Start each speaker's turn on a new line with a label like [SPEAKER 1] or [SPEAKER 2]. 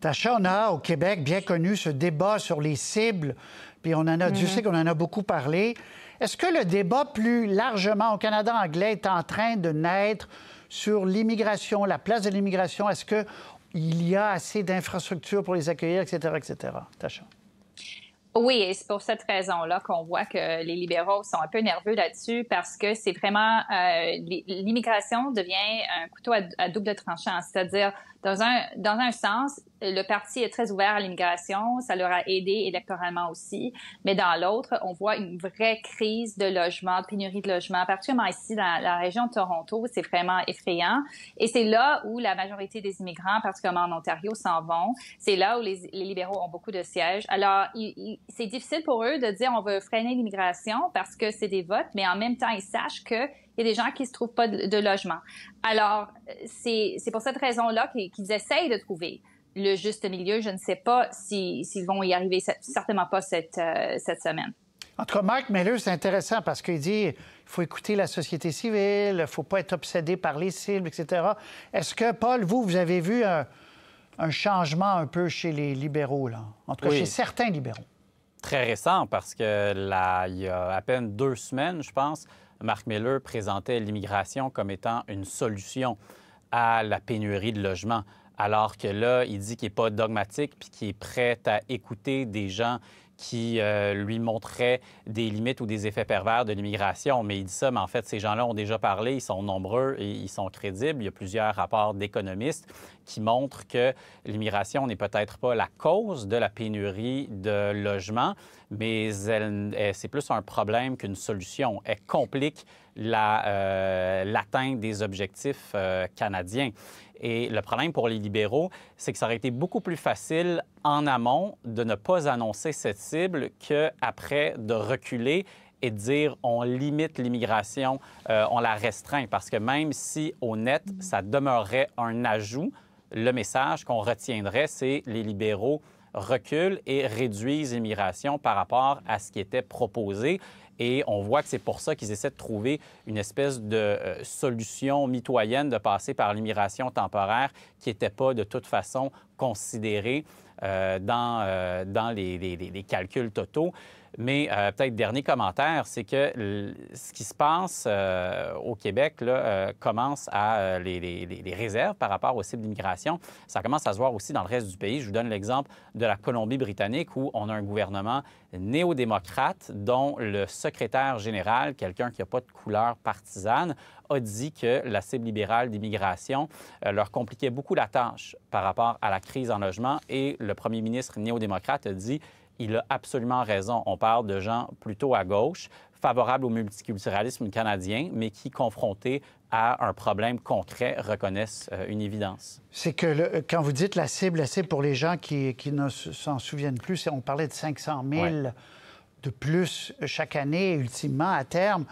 [SPEAKER 1] Tacha, on a au Québec bien connu ce débat sur les cibles, puis on en a, tu mm. sais qu'on en a beaucoup parlé. Est-ce que le débat plus largement au Canada anglais est en train de naître sur l'immigration, la place de l'immigration? Est-ce qu'il y a assez d'infrastructures pour les accueillir, etc., etc.? Tacha.
[SPEAKER 2] Oui, et c'est pour cette raison-là qu'on voit que les libéraux sont un peu nerveux là-dessus parce que c'est vraiment euh, l'immigration devient un couteau à, double tranchant, c'est-à-dire dans un dans un sens, le parti est très ouvert à l'immigration, ça leur a aidé électoralement aussi, mais dans l'autre, on voit une vraie crise de logement, de pénurie de logement, particulièrement ici dans la région de Toronto, c'est vraiment effrayant. Et c'est là où la majorité des immigrants, particulièrement en Ontario, s'en vont. C'est là où les, libéraux ont beaucoup de sièges. Alors, c'est difficile pour eux de dire on veut freiner l'immigration parce que c'est des votes, mais en même temps, ils sachent qu'il y a des gens qui se trouvent pas de, de logement. Alors, c'est pour cette raison-là qu'ils essayent de trouver le juste milieu. Je ne sais pas s'ils vont y arriver, certainement pas cette, euh, cette semaine.
[SPEAKER 1] En tout cas, Marc Miller, c'est intéressant parce qu'il dit il faut écouter la société civile, il ne faut pas être obsédé par les cibles, etc. Est-ce que, Paul, vous, vous avez vu un, changement un peu chez les libéraux, là? en tout cas chez certains libéraux?
[SPEAKER 3] Très récent parce que il y a à peine deux semaines, je pense, Marc Miller présentait l'immigration comme étant une solution à la pénurie de logements alors que là, il dit qu'il n'est pas dogmatique puis qu'il est prêt à écouter des gens qui euh, lui montraient des limites ou des effets pervers de l'immigration. Mais il dit ça, mais en fait, ces gens-là ont déjà parlé, ils sont nombreux et ils sont crédibles. Il y a plusieurs rapports d'économistes qui montrent que l'immigration n'est peut-être pas la cause de la pénurie de logements, mais c'est plus un problème qu'une solution. Elle complique euh, l'atteinte des objectifs euh, canadiens. Et le problème pour les libéraux, c'est que ça aurait été beaucoup plus facile en amont de ne pas annoncer cette cible qu'après de reculer et de dire on limite l'immigration, euh, on la restreint, parce que même si au net, ça demeurerait un ajout, le message qu'on retiendrait, c'est les libéraux reculent et réduisent l'immigration par rapport à ce qui était proposé. Et on voit que c'est pour ça qu'ils essaient de trouver une espèce de euh, solution mitoyenne de passer par l'immigration temporaire qui n'était pas de toute façon considérée euh, dans, euh, dans les, calculs totaux. Mais peut-être dernier commentaire, c'est que ce qui se passe au Québec là, commence à les, réserves par rapport au cibles d'immigration. Ça commence à se voir aussi dans le reste du pays. Je vous donne l'exemple de la Colombie-Britannique où on a un gouvernement néo-démocrate dont le secrétaire général, quelqu'un qui n'a pas de couleur partisane, a dit que la cible libérale d'immigration euh, leur compliquait beaucoup la tâche par rapport à la crise en logement et le premier ministre néo-démocrate a dit il a absolument raison. On parle de gens plutôt à gauche, favorables au multiculturalisme canadien, mais qui, confrontés à un problème concret, reconnaissent euh, une évidence.
[SPEAKER 1] C'est que quand vous dites la cible, la cible pour les gens qui, ne s'en souviennent plus, on parlait de 500 000 de plus chaque année, ultimement, à terme,